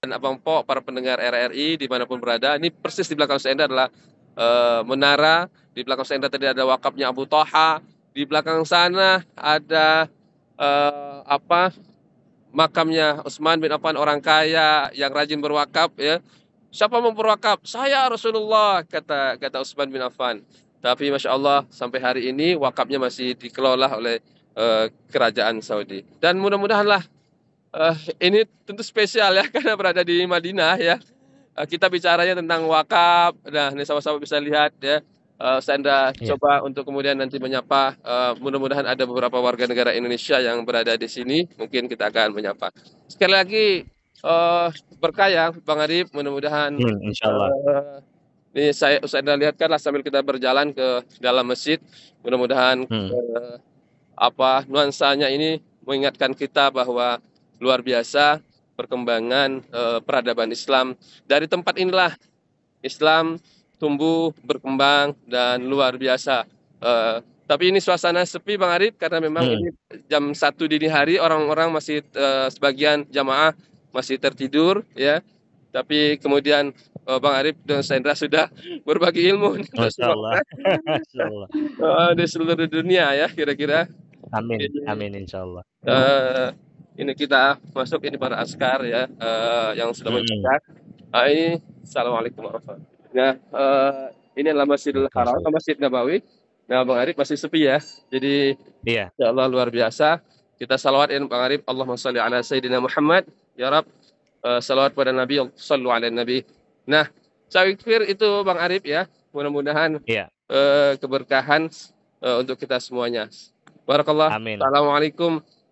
dan Abang Pok, para pendengar RRI dimanapun berada. Ini persis di belakang saya adalah e, menara, di belakang saya tadi ada wakafnya Abu Toha, di belakang sana ada e, apa makamnya Utsman bin Affan orang kaya yang rajin berwakaf ya. Siapa memperwakaf? Saya Rasulullah kata kata Utsman bin Affan. Tapi masya Allah sampai hari ini wakafnya masih dikelola oleh e, kerajaan Saudi. Dan mudah-mudahanlah uh, ini tentu spesial ya karena berada di Madinah ya. Uh, kita bicaranya tentang wakaf. Nah, ini sama-sama bisa lihat ya. Uh, eh, Sandra yeah. coba untuk kemudian nanti menyapa. Uh, mudah-mudahan ada beberapa warga negara Indonesia yang berada di sini. Mungkin kita akan menyapa. Sekali lagi uh, berkah Bang Arif. Mudah-mudahan. Hmm, insya Allah. Uh, ini saya Sandra lihatkanlah sambil kita berjalan ke dalam masjid. Mudah-mudahan hmm. apa nuansanya ini mengingatkan kita bahwa luar biasa perkembangan e, peradaban Islam. Dari tempat inilah Islam tumbuh, berkembang dan luar biasa. E, tapi ini suasana sepi Bang Arif karena memang hmm. ini jam satu dini hari orang-orang masih e, sebagian jamaah masih tertidur ya. Tapi kemudian Bang Arif dan Sandra sudah berbagi ilmu di seluruh dunia ya kira-kira. Amin, amin insya Allah ini kita masuk ini para askar ya uh, yang sudah hmm. mencetak. Ah, ini assalamualaikum warahmatullahi Nah uh, ini adalah masjid Haram, Masjid Nabawi. Nah Bang Arif masih sepi ya. Jadi Ya Allah luar biasa. Kita salawatin Bang Arif. Allahumma salli ala Sayyidina Muhammad. Ya Rab. Uh, salawat pada Nabi. Sallu ala Nabi. Nah saya itu Bang Arif ya. Mudah-mudahan iya. uh, keberkahan uh, untuk kita semuanya. Barakallah. Amin. Assalamualaikum